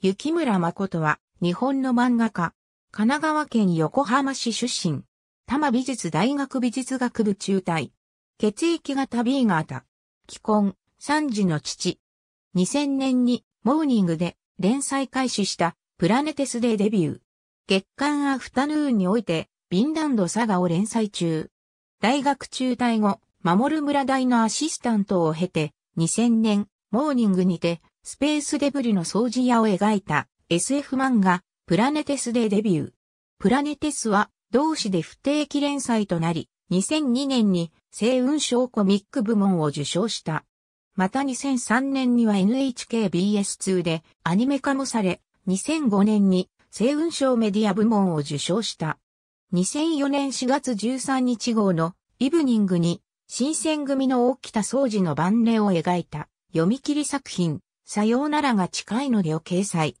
雪村誠は、日本の漫画家。神奈川県横浜市出身。多摩美術大学美術学部中退。血液型 B 型。既婚、三児の父。2000年に、モーニングで、連載開始した、プラネテスでデビュー。月刊アフタヌーンにおいて、ビンランド佐賀を連載中。大学中退後、守村大のアシスタントを経て、2000年、モーニングにて、スペースデブリの掃除屋を描いた SF 漫画、プラネテスでデビュー。プラネテスは同誌で不定期連載となり、2002年に星雲賞コミック部門を受賞した。また2003年には NHKBS2 でアニメ化もされ、2005年に星雲賞メディア部門を受賞した。2004年4月13日号のイブニングに新選組の起きた掃除の晩礼を描いた読み切り作品さようならが近いのでを掲載。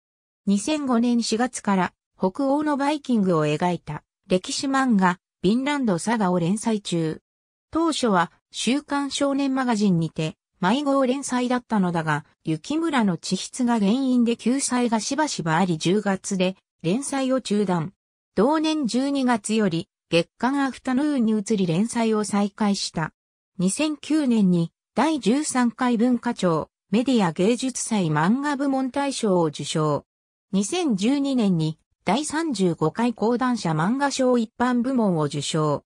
2005年4月から北欧のバイキングを描いた歴史漫画、ビンランドサガを連載中。当初は週刊少年マガジンにて迷子連載だったのだが、雪村の地質が原因で救済がしばしばあり10月で連載を中断。同年12月より月刊アフタヌーンに移り連載を再開した。2009年に第13回文化庁メディア芸術祭漫画部門大賞を受賞。2012年に第35回講談社漫画賞一般部門を受賞。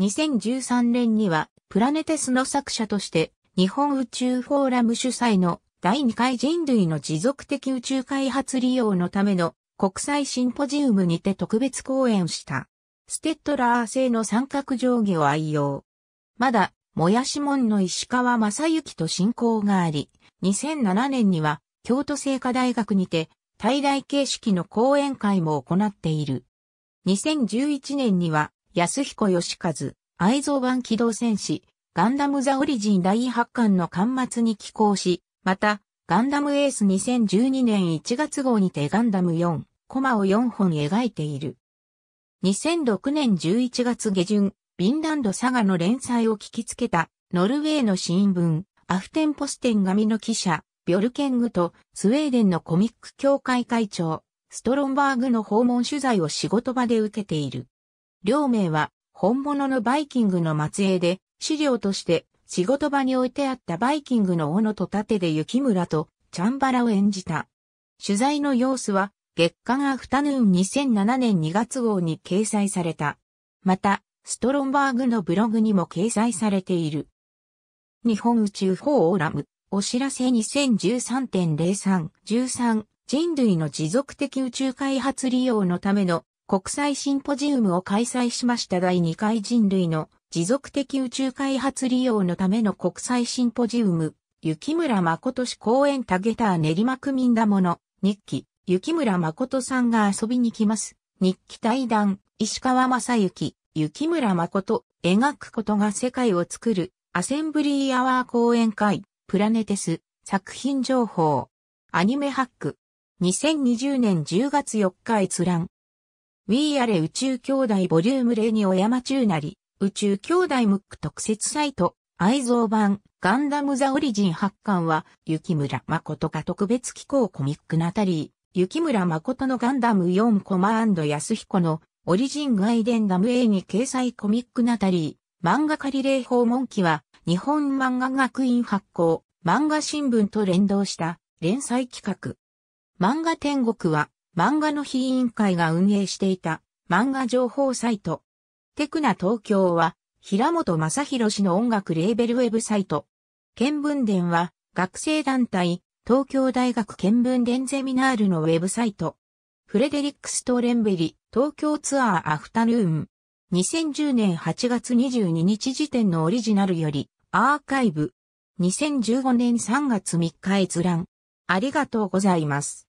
2013年にはプラネテスの作者として日本宇宙フォーラム主催の第2回人類の持続的宇宙開発利用のための国際シンポジウムにて特別講演した。ステッドラー製の三角定規を愛用。まだ、もやし門の石川正幸と親交があり、2007年には京都聖火大学にて対大形式の講演会も行っている。2011年には安彦義和、愛蔵版機動戦士、ガンダムザオリジン第8巻の巻末に寄稿し、また、ガンダムエース2012年1月号にてガンダム4、コマを4本描いている。2006年11月下旬、ビンランドサガの連載を聞きつけた、ノルウェーの新聞、アフテンポステン紙の記者、ビョルケングとスウェーデンのコミック協会会長、ストロンバーグの訪問取材を仕事場で受けている。両名は本物のバイキングの末裔で資料として仕事場に置いてあったバイキングの斧と盾で雪村とチャンバラを演じた。取材の様子は月刊アフタヌーン2007年2月号に掲載された。また、ストロンバーグのブログにも掲載されている。日本宇宙フォーラム、お知らせ2013.03、13、人類の持続的宇宙開発利用のための国際シンポジウムを開催しました第2回人類の持続的宇宙開発利用のための国際シンポジウム、雪村誠氏公園タゲター練馬区民だもの、日記、雪村誠さんが遊びに来ます。日記対談、石川正幸、雪村誠、描くことが世界を作る、アセンブリーアワー講演会、プラネテス、作品情報、アニメハック、2020年10月4日閲覧。ウィーアレ宇宙兄弟ボリューム0にお山中なり、宇宙兄弟ムック特設サイト、愛蔵版、ガンダムザオリジン発刊は、雪村誠が特別機構コミックナタリー、雪村誠のガンダム4コマ安彦のオリジン外伝ダム A に掲載コミックナタリー、漫画家リレー訪問記は、日本漫画学院発行、漫画新聞と連動した連載企画。漫画天国は、漫画の非委員会が運営していた漫画情報サイト。テクナ東京は、平本正宏氏の音楽レーベルウェブサイト。見聞伝は、学生団体、東京大学見聞伝ゼミナールのウェブサイト。フレデリックス・トーレンベリ、東京ツアーアフタヌーン。2010年8月22日時点のオリジナルより、アーカイブ。2015年3月3日閲覧。ありがとうございます。